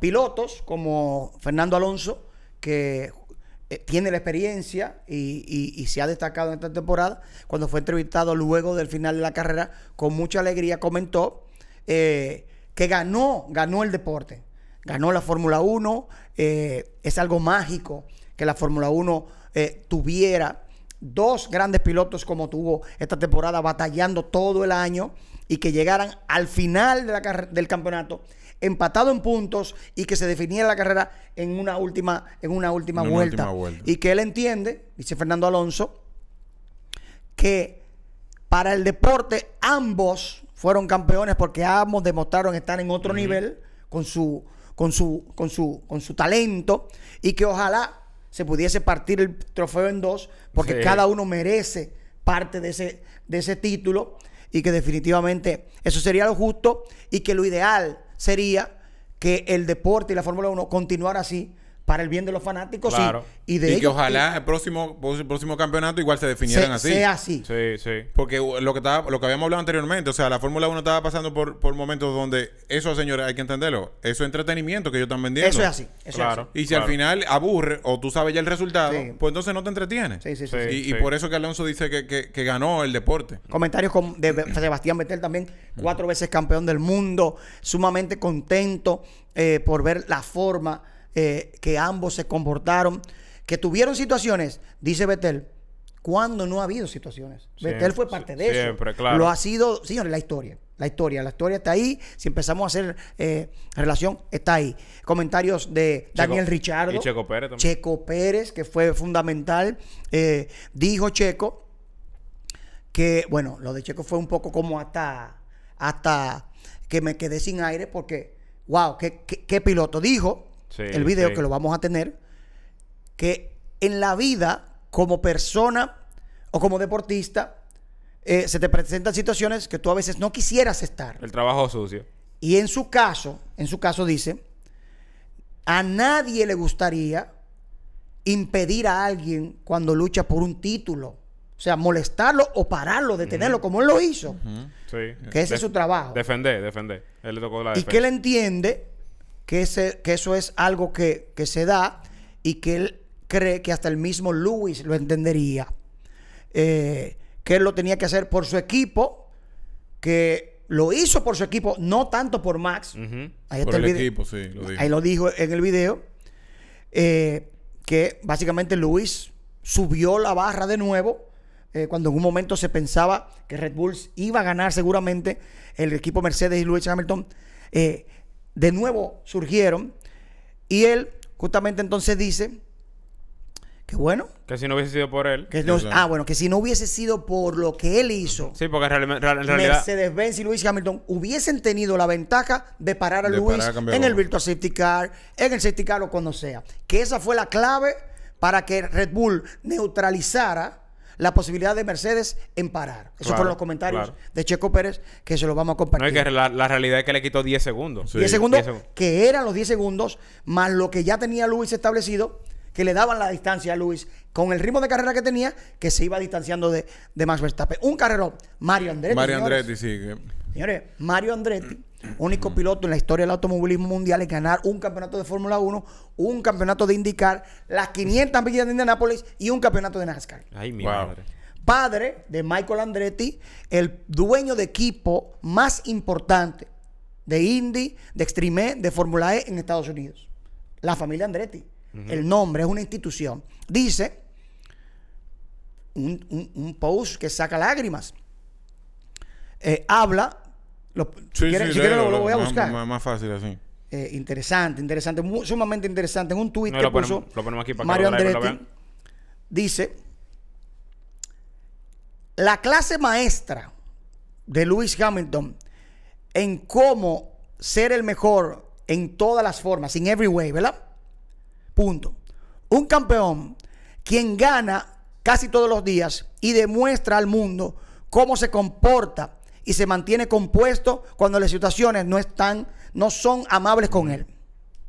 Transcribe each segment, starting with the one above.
pilotos como Fernando Alonso, que eh, tiene la experiencia y, se ha destacado en esta temporada. Cuando fue entrevistado luego del final de la carrera, con mucha alegría comentó eh, que ganó, ganó el deporte, ganó la Fórmula 1. Eh, es algo mágico que la Fórmula 1 tuviera dos grandes pilotos como tuvo esta temporada, batallando todo el año y que llegaran al final de la del campeonato empatado en puntos y que se definiera la carrera en una última, en una última, vuelta. Y que él entiende, dice Fernando Alonso, que para el deporte ambos fueron campeones porque ambos demostraron estar en otro nivel con su, con su, con su, con su talento y que ojalá se pudiese partir el trofeo en dos, porque cada uno merece parte de ese, de ese título y que definitivamente eso sería lo justo y que lo ideal sería que el deporte y la Fórmula 1 continuara así para el bien de los fanáticos claro. y, de que ojalá el próximo próximo campeonato igual se definieran así. Sea así. Sí, sí. Porque lo que lo que habíamos hablado anteriormente, o sea, la Fórmula 1 estaba pasando por, momentos donde eso, señores, hay que entenderlo, eso es entretenimiento que ellos están vendiendo. Eso es así, eso Y si al final aburre o tú sabes ya el resultado, pues entonces no te entretienes. Sí, sí, sí. y, por eso que Alonso dice que, ganó el deporte. Comentarios de Sebastián Vettel también, cuatro veces campeón del mundo, sumamente contento eh, por ver la forma eh, que ambos se comportaron, que tuvieron situaciones, dice Betel, cuando no ha habido situaciones. Betel fue parte de eso. Siempre, claro. Lo ha sido, señores, la historia. La historia, la historia está ahí. Si empezamos a hacer eh, relación, está ahí. Comentarios de Daniel Richardo. Y Checo Pérez también. Checo Pérez, que fue fundamental. Eh, dijo Checo que, bueno, lo de Checo fue un poco como hasta, hasta que me quedé sin aire porque, wow, qué piloto. Dijo el video que lo vamos a tener, que en la vida, como persona o como deportista, eh, se te presentan situaciones que tú a veces no quisieras estar. El trabajo sucio. Y en su caso, en su caso dice, a nadie le gustaría impedir a alguien cuando lucha por un título. O sea, molestarlo o pararlo, detenerlo, como él lo hizo. Que ese es su trabajo. Defender, defender. Él le tocó la Y que él entiende que, ese, que eso es algo que, se da y que él cree que hasta el mismo Lewis lo entendería. Eh, que él lo tenía que hacer por su equipo, que lo hizo por su equipo, no tanto por Max. Ahí el, sí, lo Ahí lo dijo en el video. Eh, que básicamente Lewis... subió la barra de nuevo. Eh, cuando en un momento se pensaba que Red Bulls iba a ganar seguramente, el equipo Mercedes y Lewis Hamilton de nuevo surgieron. Y él justamente entonces dice que bueno. Que si no hubiese sido por él. Que Ah, bueno, que si no hubiese sido por lo que él hizo. Sí, porque en mercedes y Hamilton hubiesen tenido la ventaja de parar a Luis en el Virtual Safety Car, en el Safety Car o cuando sea. Que esa fue la clave para que Red Bull neutralizara la posibilidad de Mercedes en parar. Esos fueron los comentarios de Checo Pérez que se los vamos a compartir. la, realidad es que le quitó 10 segundos. 10 segundos, 10 segundos, que eran los 10 segundos, más lo que ya tenía Luis establecido que le daban la distancia a Luis con el ritmo de carrera que tenía, que se iba distanciando de, Max Verstappen. Un carrero, Mario Andretti. Mario Andretti, sí. Señores, Mario Andretti, único piloto en la historia del automovilismo mundial en ganar un campeonato de Fórmula 1, un campeonato de IndyCar, las 500 millas de Indianápolis y un campeonato de NASCAR. Ay, mi Padre de Michael Andretti, el dueño de equipo más importante de Indy, de Extreme, de Fórmula E en Estados Unidos. La familia Andretti el nombre, es una institución. Dice un, post que saca lágrimas. Eh, habla, si quieres, lo, voy a buscar. fácil así. Eh, interesante, interesante, sumamente interesante. En un tweet que puso Mario que dice: La clase maestra de Lewis Hamilton en cómo ser el mejor en todas las formas, in every way, ¿verdad? Punto. Un campeón quien gana casi todos los días y demuestra al mundo cómo se comporta y se mantiene compuesto cuando las situaciones no están, no son amables con él.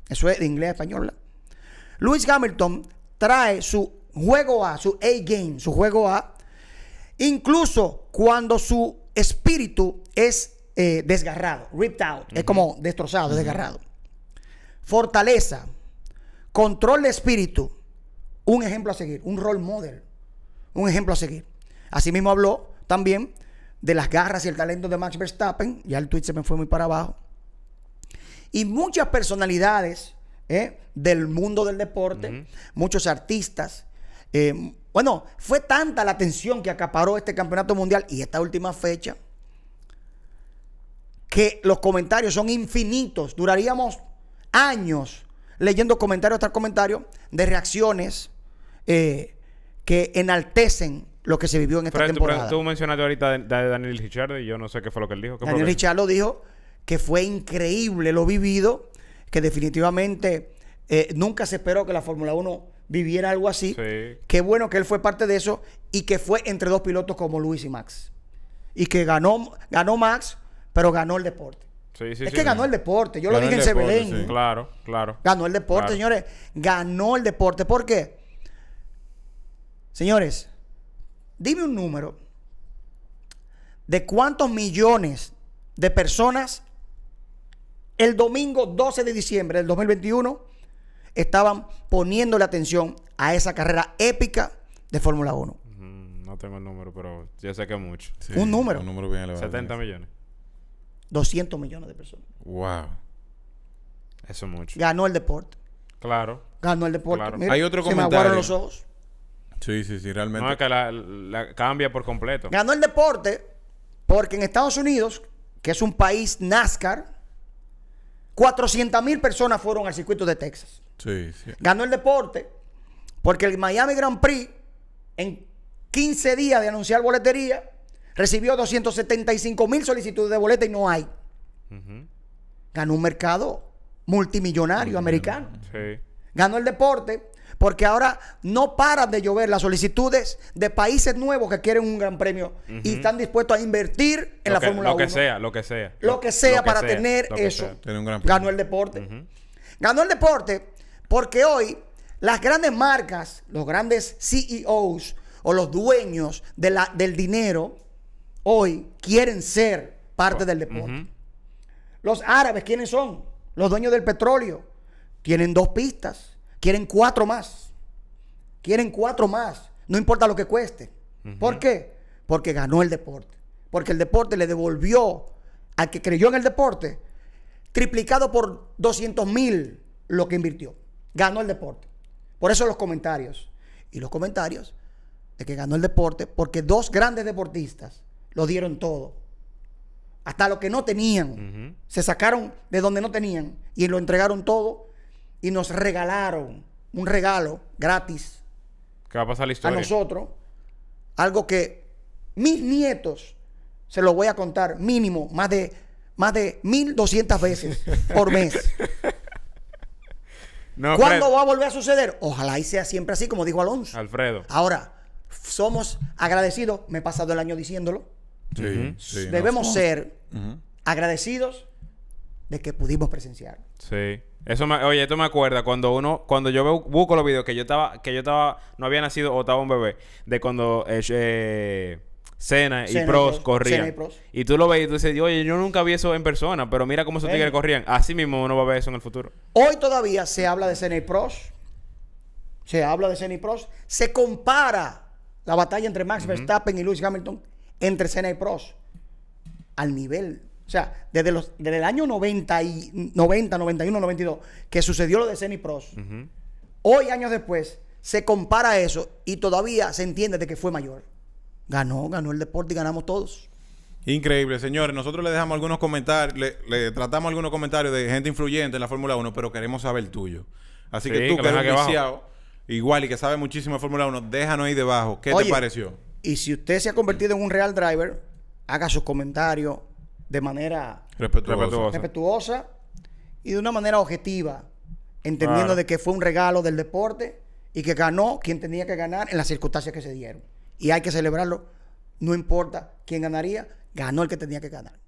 Eso es de inglés a español. Luis Hamilton trae su juego A, su A-game, su juego A, incluso cuando su espíritu es eh, desgarrado, ripped out, es como destrozado, desgarrado. Fortaleza, Control de espíritu. Un ejemplo a seguir, un role model. Un ejemplo a seguir. Asimismo habló también de las garras y el talento de Max Verstappen. Ya el tweet se me fue muy para abajo. Y muchas personalidades eh, del mundo del deporte, muchos artistas. Eh, bueno, fue tanta la atención que acaparó este campeonato mundial y esta última fecha que los comentarios son infinitos. Duraríamos años leyendo comentarios tras comentarios de reacciones eh, que enaltecen lo que se vivió en esta temporada. tú mencionaste ahorita de, Daniel Richard y yo no sé qué fue lo que él dijo. Daniel Richard lo dijo que fue increíble lo vivido, que definitivamente eh, nunca se esperó que la Fórmula 1 viviera algo así. Qué bueno que él fue parte de eso y que fue entre dos pilotos como Luis y Max. Y que ganó, ganó Max, pero ganó el deporte es que ganó el deporte. Yo lo dije en Claro, claro. Ganó el deporte, señores. Ganó el deporte. ¿Por qué? Señores, dime un número de cuántos millones de personas el domingo 12 de diciembre del 2021 estaban poniendo la atención a esa carrera épica de Fórmula 1. Mm, no tengo el número, pero ya sé que mucho. un número. Un número 70 millones. 200 millones de personas. Wow. Eso es mucho. Ganó el deporte. Claro. Ganó el deporte. Hay otro se comentario. los ojos. Sí, sí, sí, realmente. No, es que cambia por completo. Ganó el deporte porque en Estados Unidos, que es un país NASCAR, 400 mil personas fueron al circuito de Texas. Sí, sí. Ganó el deporte porque el Miami Grand Prix, en 15 días de anunciar boletería, Recibió 275 mil solicitudes de boleta y no hay. Ganó un mercado multimillonario americano. Ganó el deporte porque ahora no paran de llover las solicitudes de países nuevos que quieren un gran premio y están dispuestos a invertir en la Fórmula 1. Lo que sea, lo que sea. Lo, que sea para tener eso. Ganó el deporte. Ganó el deporte porque hoy las grandes marcas, los grandes CEOs o los dueños del dinero hoy quieren ser parte del deporte. Los árabes, ¿quiénes son? Los dueños del petróleo. Tienen dos pistas, quieren cuatro más. Quieren cuatro más, no importa lo que cueste. ¿Por qué? Porque ganó el deporte. Porque el deporte le devolvió al que creyó en el deporte, triplicado por 200 mil lo que invirtió. Ganó el deporte. Por eso los comentarios. Y los comentarios de que ganó el deporte, porque dos grandes deportistas lo dieron todo. Hasta lo que no tenían. Se sacaron de donde no tenían y lo entregaron todo y nos regalaron un regalo gratis. ¿Qué va a pasar la historia? A nosotros. Algo que mis nietos, se lo voy a contar mínimo, más de, más de 1200 veces por mes. ¿Cuándo va a volver a suceder? Ojalá y sea siempre así, como dijo Alonso. Alfredo. Ahora, somos agradecidos, me he pasado el año diciéndolo. Debemos ser agradecidos de que pudimos presenciar. Sí. Eso oye, esto me acuerda cuando uno, cuando yo busco los videos que yo estaba, que yo estaba, no había nacido o estaba un bebé, de cuando eh, eh, Cena y, Pros corrían. Y, tú lo ves y tú dices, oye, yo nunca vi eso en persona, pero mira cómo esos tigres corrían. Así mismo uno va a ver eso en el futuro. Hoy todavía se habla de Cena y Pros. Se habla de Cena y Pros. Se compara la batalla entre Max Verstappen y Lewis Hamilton entre Cena y Pros al nivel. O sea, desde, los, desde el año 90, y, 90, 91, 92, que sucedió lo de Cena y Pros, hoy, años después, se compara eso y todavía se entiende de que fue mayor. Ganó, ganó el deporte y ganamos todos. Increíble, señores. Nosotros le dejamos algunos comentarios, le, tratamos algunos comentarios de gente influyente en la Fórmula 1, pero queremos saber el tuyo. Así que tú, que, eres iniciado, igual y que sabes muchísimo de Fórmula 1, déjanos ahí debajo. ¿Qué te pareció? Y si usted se ha convertido en un real driver, haga sus comentarios de manera respetuosa. y de una manera objetiva, entendiendo de que fue un regalo del deporte y que ganó quien tenía que ganar en las circunstancias que se dieron. Y hay que celebrarlo, no importa quién ganaría, ganó el que tenía que ganar.